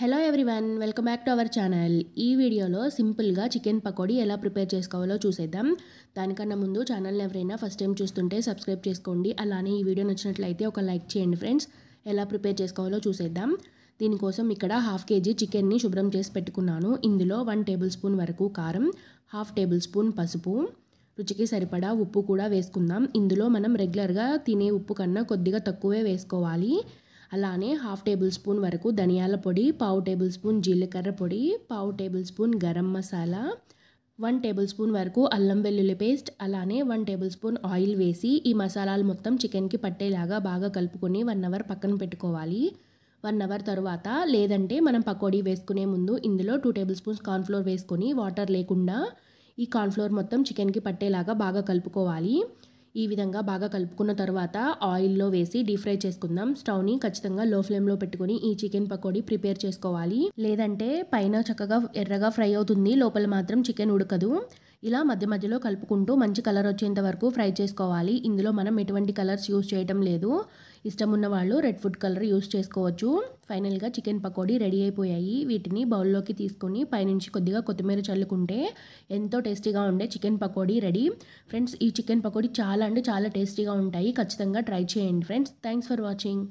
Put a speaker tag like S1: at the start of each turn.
S1: hello everyone welcome back to our channel ఈ వీడియోలో సింపుల్గా చికెన్ పకోడీ ఎలా ప్రిపేర్ చేసుకోవాలో చూసేద్దాం దానికన్నా ముందు ఛానల్ని ఎవరైనా ఫస్ట్ టైం చూస్తుంటే సబ్స్క్రైబ్ చేసుకోండి అలానే ఈ వీడియో నచ్చినట్లయితే ఒక లైక్ చేయండి ఫ్రెండ్స్ ఎలా ప్రిపేర్ చేసుకోవాలో చూసేద్దాం దీనికోసం ఇక్కడ హాఫ్ కేజీ చికెన్ని శుభ్రం చేసి పెట్టుకున్నాను ఇందులో వన్ టేబుల్ స్పూన్ వరకు కారం హాఫ్ టేబుల్ స్పూన్ పసుపు రుచికి సరిపడా ఉప్పు కూడా వేసుకుందాం ఇందులో మనం రెగ్యులర్గా తినే ఉప్పు కన్నా కొద్దిగా తక్కువే వేసుకోవాలి అలానే హాఫ్ టేబుల్ స్పూన్ వరకు ధనియాల పొడి పావు టేబుల్ స్పూన్ జీలకర్ర పొడి పావు tablespoon garam masala one tablespoon వరకు అల్లం వెల్లుల్లి పేస్ట్ అలానే వన్ టేబుల్ స్పూన్ ఆయిల్ వేసి ఈ మసాలాలు మొత్తం చికెన్కి పట్టేలాగా బాగా కలుపుకొని వన్ అవర్ పక్కన పెట్టుకోవాలి వన్ అవర్ తర్వాత లేదంటే మనం పకోడీ వేసుకునే ముందు ఇందులో టూ టేబుల్ స్పూన్స్ కార్న్ఫ్లోర్ వేసుకొని వాటర్ లేకుండా ఈ కార్న్ఫ్లోర్ మొత్తం చికెన్కి పట్టేలాగా బాగా కలుపుకోవాలి ఈ విధంగా బాగా కలుపుకున్న తర్వాత ఆయిల్లో వేసి డీప్ ఫ్రై చేసుకుందాం స్టవ్ని ఖచ్చితంగా లో ఫ్లేమ్లో పెట్టుకుని ఈ చికెన్ పకోడీ ప్రిపేర్ చేసుకోవాలి లేదంటే పైన చక్కగా ఎర్రగా ఫ్రై అవుతుంది లోపల మాత్రం చికెన్ ఉడకదు ఇలా మధ్య మధ్యలో కలుపుకుంటూ మంచి కలర్ వచ్చేంత వరకు ఫ్రై చేసుకోవాలి ఇందులో మనం ఎటువంటి కలర్స్ యూస్ చేయటం లేదు ఇష్టం ఉన్న వాళ్ళు రెడ్ ఫుడ్ కలర్ యూస్ చేసుకోవచ్చు ఫైనల్గా చికెన్ పకోడీ రెడీ అయిపోయాయి వీటిని బౌల్లోకి తీసుకుని పైనుంచి కొద్దిగా కొత్తిమీర చల్లుకుంటే ఎంతో టేస్టీగా ఉండే చికెన్ పకోడీ రెడీ ఫ్రెండ్స్ ఈ చికెన్ పకోడీ చాలా అంటే చాలా టేస్టీగా ఉంటాయి ఖచ్చితంగా ట్రై చేయండి ఫ్రెండ్స్ థ్యాంక్స్ ఫర్ వాచింగ్